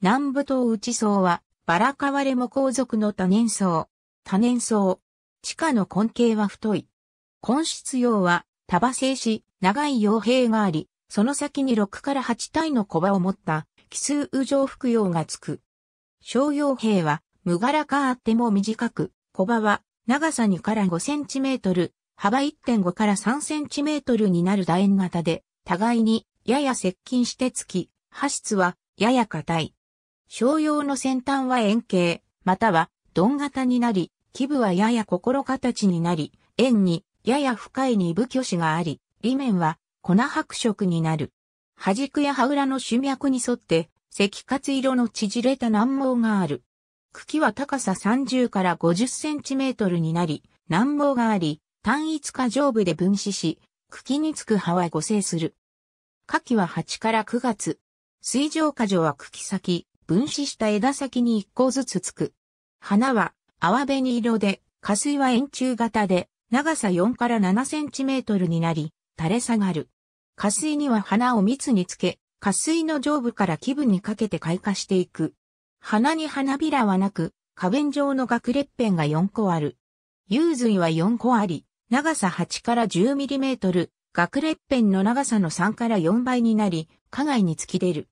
南部島内層は、バラカワレモ皇族の多年層。多年層。地下の根茎は太い。根質葉は、多葉性し、長い葉柄があり、その先に6から8体の小葉を持った、奇数右上服用がつく。小葉柄は、無柄かあっても短く、小葉は、長さ2から5センチメートル、幅1.5から3センチメートルになる楕円型で、互いに、やや接近してつき、破質は、やや硬い。商用の先端は円形、または鈍型になり、基部はやや心形になり、円にやや深い二部虚子があり、裏面は粉白色になる。端軸や葉裏の主脈に沿って、赤活色の縮れた難毛がある。茎は高さ30から50センチメートルになり、難毛があり、単一か上部で分子し、茎につく葉は互生する。夏季は8から9月。水上果樹は茎先、分子した枝先に一個ずつつく。花は泡紅色で、花水は円柱型で、長さ4から7センチメートルになり、垂れ下がる。花水には花を蜜につけ、花水の上部から基部にかけて開花していく。花に花びらはなく、花弁状の学裂片が4個ある。幽髄は4個あり、長さ8から10ミリメートル、学裂片の長さの3から4倍になり、花外に突き出る。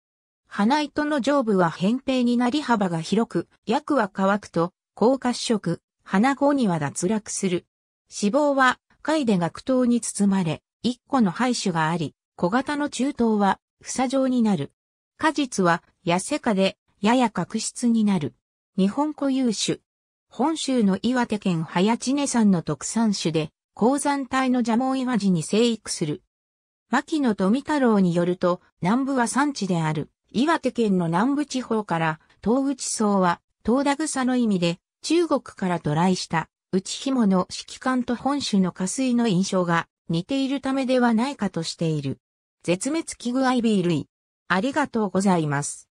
花糸の上部は扁平になり幅が広く、薬は乾くと、高褐色、花後には脱落する。脂肪は、貝で学頭に包まれ、一個の排種があり、小型の中頭は、房状になる。果実は、痩せかで、やや角質になる。日本固有種。本州の岩手県早知根山の特産種で、鉱山帯の蛇毛岩地に生育する。牧野富太郎によると、南部は産地である。岩手県の南部地方から東口草は東田草の意味で中国から渡来した内紐の揮感と本種の下水の印象が似ているためではないかとしている。絶滅危惧アイビー類。ありがとうございます。